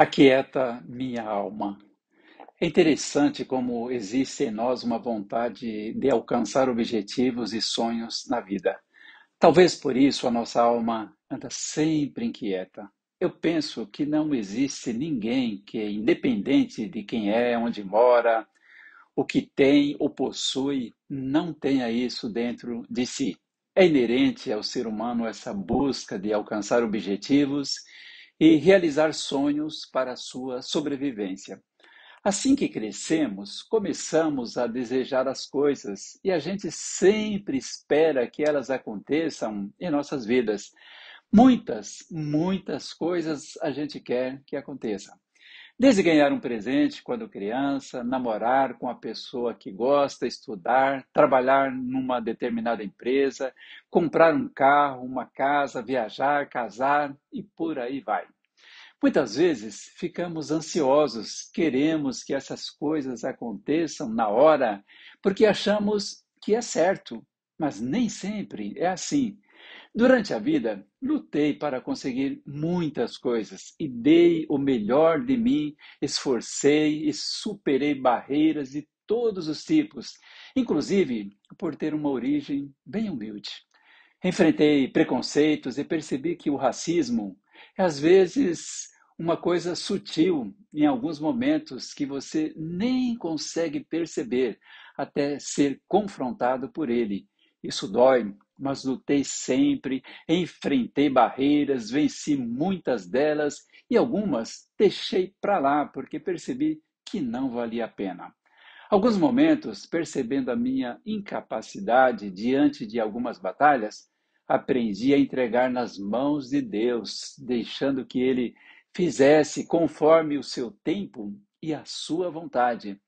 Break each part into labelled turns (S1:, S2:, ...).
S1: Aquieta minha alma. É interessante como existe em nós uma vontade de alcançar objetivos e sonhos na vida. Talvez por isso a nossa alma anda sempre inquieta. Eu penso que não existe ninguém que, é independente de quem é, onde mora, o que tem ou possui, não tenha isso dentro de si. É inerente ao ser humano essa busca de alcançar objetivos e realizar sonhos para a sua sobrevivência. Assim que crescemos, começamos a desejar as coisas e a gente sempre espera que elas aconteçam em nossas vidas. Muitas, muitas coisas a gente quer que aconteçam. Desde ganhar um presente quando criança, namorar com a pessoa que gosta, estudar, trabalhar numa determinada empresa, comprar um carro, uma casa, viajar, casar e por aí vai. Muitas vezes ficamos ansiosos, queremos que essas coisas aconteçam na hora, porque achamos que é certo, mas nem sempre é assim. Durante a vida, lutei para conseguir muitas coisas e dei o melhor de mim, esforcei e superei barreiras de todos os tipos, inclusive por ter uma origem bem humilde. Enfrentei preconceitos e percebi que o racismo, às vezes uma coisa sutil em alguns momentos que você nem consegue perceber até ser confrontado por ele. Isso dói, mas lutei sempre, enfrentei barreiras, venci muitas delas e algumas deixei para lá porque percebi que não valia a pena. Alguns momentos, percebendo a minha incapacidade diante de algumas batalhas, aprendi a entregar nas mãos de Deus, deixando que ele fizesse conforme o seu tempo e a sua vontade.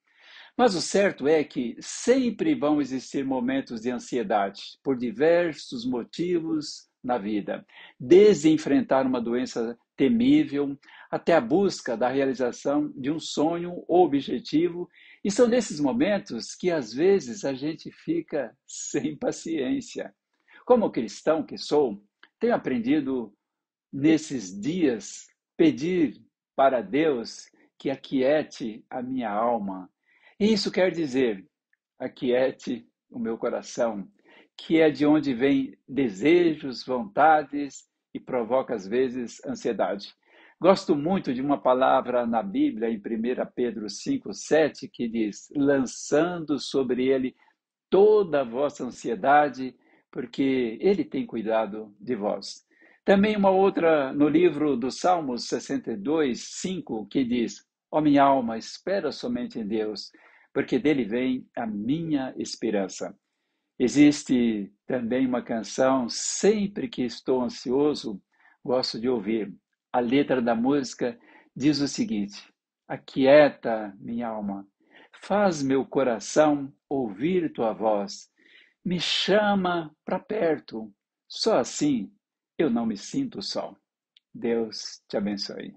S1: Mas o certo é que sempre vão existir momentos de ansiedade, por diversos motivos na vida. Desde enfrentar uma doença temível, até a busca da realização de um sonho ou objetivo. E são nesses momentos que às vezes a gente fica sem paciência. Como cristão que sou, tenho aprendido nesses dias pedir para Deus que aquiete a minha alma. E isso quer dizer, aquiete o meu coração, que é de onde vêm desejos, vontades e provoca às vezes ansiedade. Gosto muito de uma palavra na Bíblia, em 1 Pedro 5, 7, que diz: lançando sobre ele toda a vossa ansiedade, porque ele tem cuidado de vós. Também uma outra no livro do Salmos 62, 5, que diz: Ó oh, minha alma, espera somente em Deus, porque dele vem a minha esperança. Existe também uma canção, sempre que estou ansioso, gosto de ouvir. A letra da música diz o seguinte: Aquieta minha alma, faz meu coração ouvir tua voz me chama para perto. Só assim eu não me sinto só. Deus te abençoe.